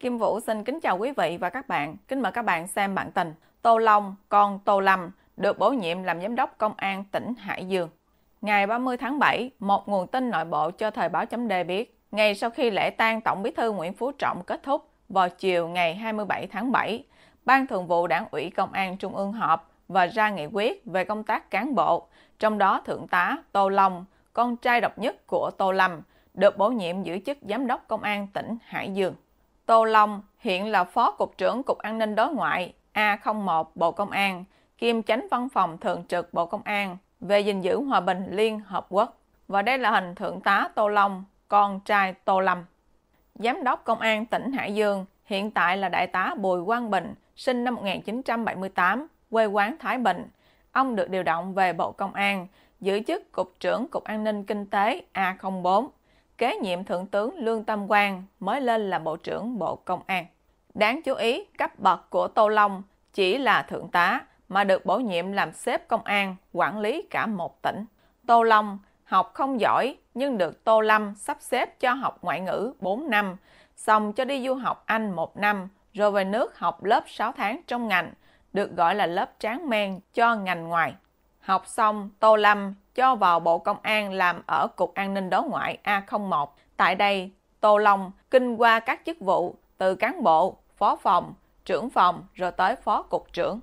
Kim Vũ xin kính chào quý vị và các bạn. Kính mời các bạn xem bản tin Tô Long, con Tô Lâm được bổ nhiệm làm giám đốc công an tỉnh Hải Dương. Ngày 30 tháng 7, một nguồn tin nội bộ cho thời báo chấm đề biết, ngay sau khi lễ tang Tổng bí thư Nguyễn Phú Trọng kết thúc vào chiều ngày 27 tháng 7, Ban Thường vụ Đảng ủy Công an Trung ương họp và ra nghị quyết về công tác cán bộ, trong đó Thượng tá Tô Long, con trai độc nhất của Tô Lâm, được bổ nhiệm giữ chức Giám đốc Công an tỉnh Hải Dương. Tô Long hiện là Phó Cục trưởng Cục An ninh Đối ngoại A01 Bộ Công an, kiêm chánh văn phòng thường trực Bộ Công an về gìn giữ hòa bình Liên Hợp Quốc. Và đây là hình Thượng tá Tô Long, con trai Tô Lâm. Giám đốc Công an tỉnh Hải Dương hiện tại là Đại tá Bùi Quang Bình, sinh năm 1978, quê quán Thái Bình. Ông được điều động về Bộ Công an, giữ chức Cục trưởng Cục An ninh Kinh tế A04 kế nhiệm Thượng tướng Lương Tâm Quang mới lên làm Bộ trưởng Bộ Công an. Đáng chú ý, cấp bậc của Tô Long chỉ là thượng tá mà được bổ nhiệm làm xếp công an, quản lý cả một tỉnh. Tô Long học không giỏi nhưng được Tô Lâm sắp xếp cho học ngoại ngữ 4 năm, xong cho đi du học Anh 1 năm, rồi về nước học lớp 6 tháng trong ngành, được gọi là lớp tráng men cho ngành ngoài. Học xong, Tô Lâm cho vào Bộ Công an làm ở Cục An ninh Đối ngoại A01. Tại đây, Tô Long kinh qua các chức vụ từ cán bộ, phó phòng, trưởng phòng rồi tới phó cục trưởng.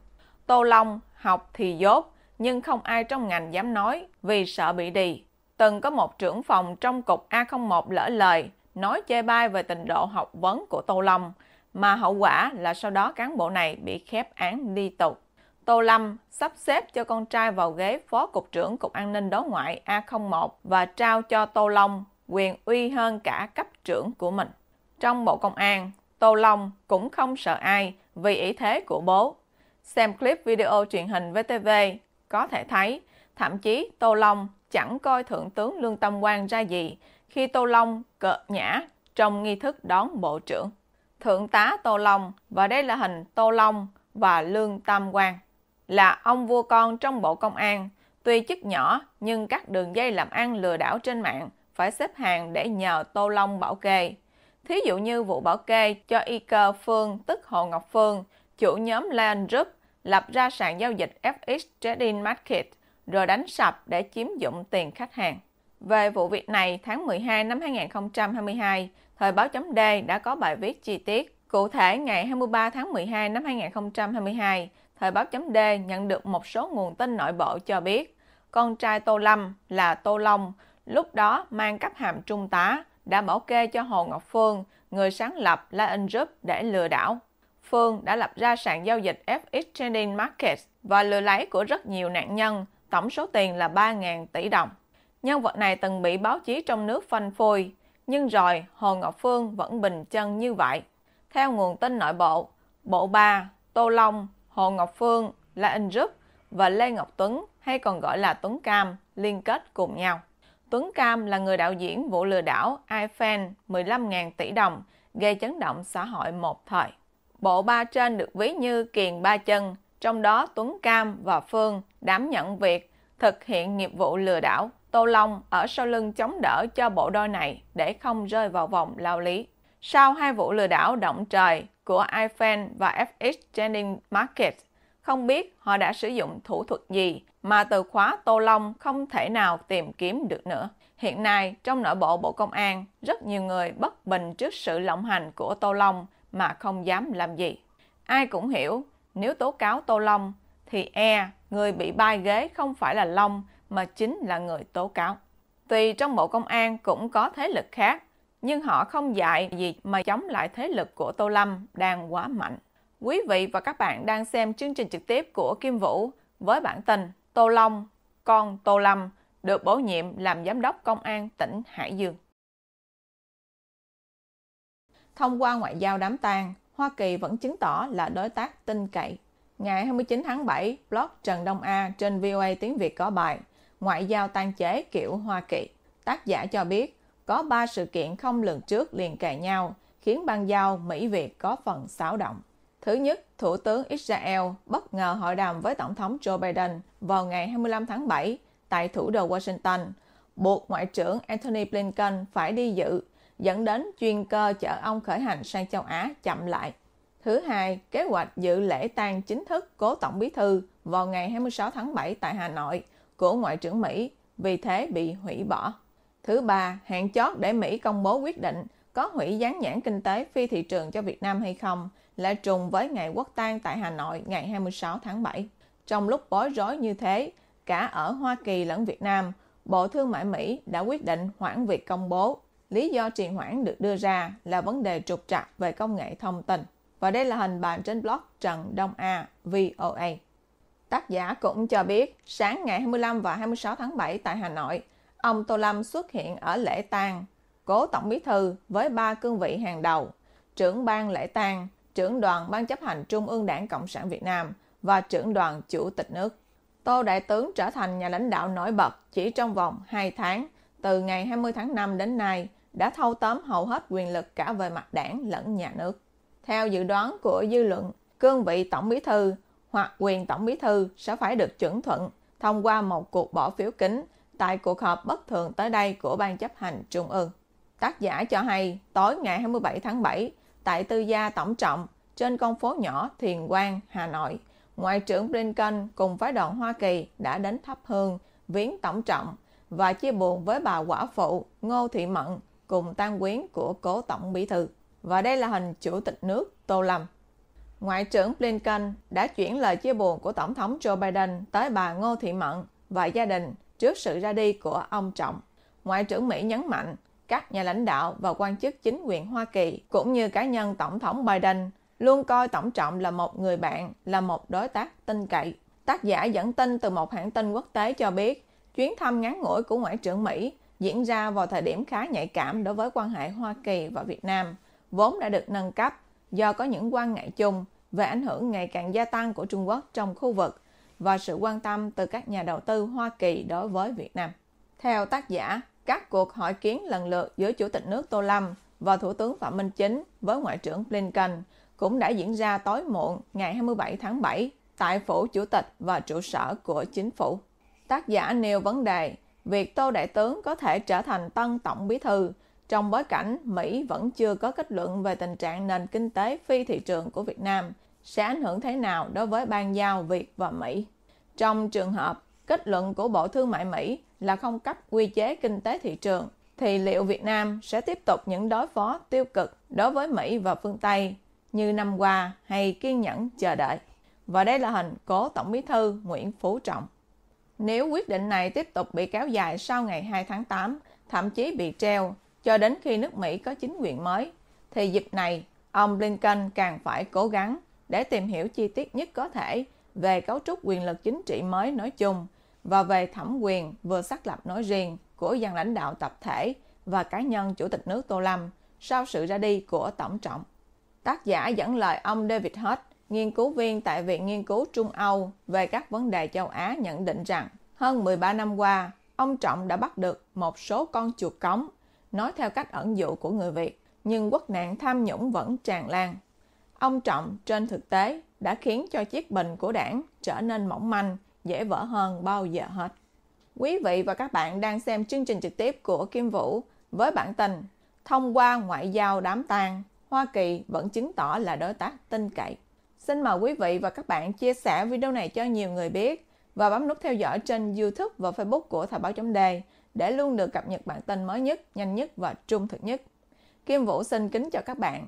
Tô Long học thì dốt, nhưng không ai trong ngành dám nói vì sợ bị đì. Từng có một trưởng phòng trong cục A01 lỡ lời, nói chê bai về tình độ học vấn của Tô Long, mà hậu quả là sau đó cán bộ này bị khép án đi tù. Tô Lâm sắp xếp cho con trai vào ghế Phó Cục trưởng Cục An ninh Đối ngoại A01 và trao cho Tô Long quyền uy hơn cả cấp trưởng của mình. Trong Bộ Công an, Tô Long cũng không sợ ai vì ý thế của bố. Xem clip video truyền hình VTV có thể thấy, thậm chí Tô Long chẳng coi Thượng tướng Lương Tâm Quang ra gì khi Tô Long cợt nhã trong nghi thức đón Bộ trưởng. Thượng tá Tô Long và đây là hình Tô Long và Lương Tâm Quang là ông vua con trong bộ công an, tuy chức nhỏ nhưng các đường dây làm ăn lừa đảo trên mạng phải xếp hàng để nhờ Tô Long bảo kê. Thí dụ như vụ bảo kê cho y cơ Phương tức Hồ Ngọc Phương, chủ nhóm lan Group lập ra sàn giao dịch FX Trading Market rồi đánh sập để chiếm dụng tiền khách hàng. Về vụ việc này, tháng 12 năm 2022, thời báo chấm D đã có bài viết chi tiết. Cụ thể, ngày 23 tháng 12 năm 2022, Thời báo chấm D nhận được một số nguồn tin nội bộ cho biết, con trai Tô Lâm là Tô Long, lúc đó mang cấp hàm trung tá, đã bảo kê cho Hồ Ngọc Phương, người sáng lập Lion Group để lừa đảo. Phương đã lập ra sàn giao dịch FX Trading Market và lừa lấy của rất nhiều nạn nhân, tổng số tiền là 3.000 tỷ đồng. Nhân vật này từng bị báo chí trong nước phanh phui, nhưng rồi Hồ Ngọc Phương vẫn bình chân như vậy. Theo nguồn tin nội bộ, Bộ ba Tô Long, Hồ Ngọc Phương, La Anh Group và Lê Ngọc Tuấn hay còn gọi là Tuấn Cam liên kết cùng nhau. Tuấn Cam là người đạo diễn vụ lừa đảo iFan 15.000 tỷ đồng gây chấn động xã hội một thời. Bộ ba trên được ví như kiền ba chân, trong đó Tuấn Cam và Phương đảm nhận việc thực hiện nghiệp vụ lừa đảo Tô Long ở sau lưng chống đỡ cho bộ đôi này để không rơi vào vòng lao lý. Sau hai vụ lừa đảo động trời của iFan và FX Trading Market không biết họ đã sử dụng thủ thuật gì mà từ khóa Tô Long không thể nào tìm kiếm được nữa. Hiện nay, trong nội bộ Bộ Công an, rất nhiều người bất bình trước sự lộng hành của Tô Long mà không dám làm gì. Ai cũng hiểu, nếu tố cáo Tô Long, thì e người bị bai ghế không phải là Long mà chính là người tố cáo. Tuy trong Bộ Công an cũng có thế lực khác nhưng họ không dạy gì mà chống lại thế lực của Tô Lâm đang quá mạnh. Quý vị và các bạn đang xem chương trình trực tiếp của Kim Vũ với bản tin Tô Long, con Tô Lâm được bổ nhiệm làm giám đốc công an tỉnh Hải Dương. Thông qua ngoại giao đám tang, Hoa Kỳ vẫn chứng tỏ là đối tác tin cậy. Ngày 29 tháng 7, blog Trần Đông A trên VOA tiếng Việt có bài Ngoại giao tan chế kiểu Hoa Kỳ. Tác giả cho biết có ba sự kiện không lường trước liền kề nhau, khiến bang giao Mỹ-Việt có phần xáo động. Thứ nhất, Thủ tướng Israel bất ngờ hội đàm với Tổng thống Joe Biden vào ngày 25 tháng 7 tại thủ đô Washington, buộc Ngoại trưởng Anthony Blinken phải đi dự, dẫn đến chuyên cơ chở ông khởi hành sang châu Á chậm lại. Thứ hai, kế hoạch dự lễ tang chính thức cố Tổng bí thư vào ngày 26 tháng 7 tại Hà Nội của Ngoại trưởng Mỹ, vì thế bị hủy bỏ. Thứ ba, hạn chót để Mỹ công bố quyết định có hủy gián nhãn kinh tế phi thị trường cho Việt Nam hay không là trùng với ngày quốc tang tại Hà Nội ngày 26 tháng 7. Trong lúc bối rối như thế, cả ở Hoa Kỳ lẫn Việt Nam, Bộ Thương mại Mỹ đã quyết định hoãn việc công bố. Lý do trì hoãn được đưa ra là vấn đề trục trặc về công nghệ thông tin. Và đây là hình bàn trên blog Trần Đông A, VOA. Tác giả cũng cho biết, sáng ngày 25 và 26 tháng 7 tại Hà Nội, ông Tô Lâm xuất hiện ở lễ tang, cố tổng bí thư với ba cương vị hàng đầu, trưởng ban lễ tang, trưởng đoàn ban chấp hành Trung ương Đảng Cộng sản Việt Nam và trưởng đoàn chủ tịch nước. Tô Đại tướng trở thành nhà lãnh đạo nổi bật chỉ trong vòng 2 tháng, từ ngày 20 tháng 5 đến nay, đã thâu tóm hầu hết quyền lực cả về mặt đảng lẫn nhà nước. Theo dự đoán của dư luận, cương vị tổng bí thư hoặc quyền tổng bí thư sẽ phải được chuẩn thuận thông qua một cuộc bỏ phiếu kính tại cuộc họp bất thường tới đây của Ban chấp hành Trung ương. Tác giả cho hay, tối ngày 27 tháng 7, tại tư gia tổng trọng trên con phố nhỏ Thiền Quang, Hà Nội, Ngoại trưởng Blinken cùng phái đoàn Hoa Kỳ đã đến thắp hương, viếng tổng trọng và chia buồn với bà quả phụ Ngô Thị Mận cùng tang quyến của cố tổng bí thư. Và đây là hình chủ tịch nước Tô Lâm. Ngoại trưởng Blinken đã chuyển lời chia buồn của Tổng thống Joe Biden tới bà Ngô Thị Mận và gia đình trước sự ra đi của ông Trọng. Ngoại trưởng Mỹ nhấn mạnh các nhà lãnh đạo và quan chức chính quyền Hoa Kỳ cũng như cá nhân Tổng thống Biden luôn coi Tổng Trọng là một người bạn, là một đối tác tin cậy. Tác giả dẫn tin từ một hãng tin quốc tế cho biết chuyến thăm ngắn ngủi của Ngoại trưởng Mỹ diễn ra vào thời điểm khá nhạy cảm đối với quan hệ Hoa Kỳ và Việt Nam, vốn đã được nâng cấp do có những quan ngại chung về ảnh hưởng ngày càng gia tăng của Trung Quốc trong khu vực và sự quan tâm từ các nhà đầu tư Hoa Kỳ đối với Việt Nam. Theo tác giả, các cuộc hội kiến lần lượt giữa Chủ tịch nước Tô Lâm và Thủ tướng Phạm Minh Chính với Ngoại trưởng Blinken cũng đã diễn ra tối muộn ngày 27 tháng 7 tại phủ chủ tịch và trụ sở của chính phủ. Tác giả nêu vấn đề việc Tô Đại Tướng có thể trở thành tân tổng bí thư trong bối cảnh Mỹ vẫn chưa có kết luận về tình trạng nền kinh tế phi thị trường của Việt Nam sẽ ảnh hưởng thế nào đối với ban giao Việt và Mỹ. Trong trường hợp kết luận của Bộ Thương mại Mỹ là không cấp quy chế kinh tế thị trường, thì liệu Việt Nam sẽ tiếp tục những đối phó tiêu cực đối với Mỹ và phương Tây như năm qua hay kiên nhẫn chờ đợi? Và đây là hình cố Tổng bí thư Nguyễn Phú Trọng. Nếu quyết định này tiếp tục bị kéo dài sau ngày 2 tháng 8, thậm chí bị treo cho đến khi nước Mỹ có chính quyền mới, thì dịp này ông Blinken càng phải cố gắng để tìm hiểu chi tiết nhất có thể về cấu trúc quyền lực chính trị mới nói chung và về thẩm quyền vừa xác lập nói riêng của dàn lãnh đạo tập thể và cá nhân Chủ tịch nước Tô Lâm sau sự ra đi của Tổng trọng. Tác giả dẫn lời ông David Hutt, nghiên cứu viên tại Viện Nghiên cứu Trung Âu về các vấn đề châu Á nhận định rằng hơn 13 năm qua, ông Trọng đã bắt được một số con chuột cống, nói theo cách ẩn dụ của người Việt, nhưng quốc nạn tham nhũng vẫn tràn lan. Ông Trọng trên thực tế đã khiến cho chiếc bình của đảng trở nên mỏng manh, dễ vỡ hơn bao giờ hết. Quý vị và các bạn đang xem chương trình trực tiếp của Kim Vũ với bản tin Thông qua ngoại giao đám tang, Hoa Kỳ vẫn chứng tỏ là đối tác tin cậy. Xin mời quý vị và các bạn chia sẻ video này cho nhiều người biết và bấm nút theo dõi trên YouTube và Facebook của Thời báo chấm đề để luôn được cập nhật bản tin mới nhất, nhanh nhất và trung thực nhất. Kim Vũ xin kính chào các bạn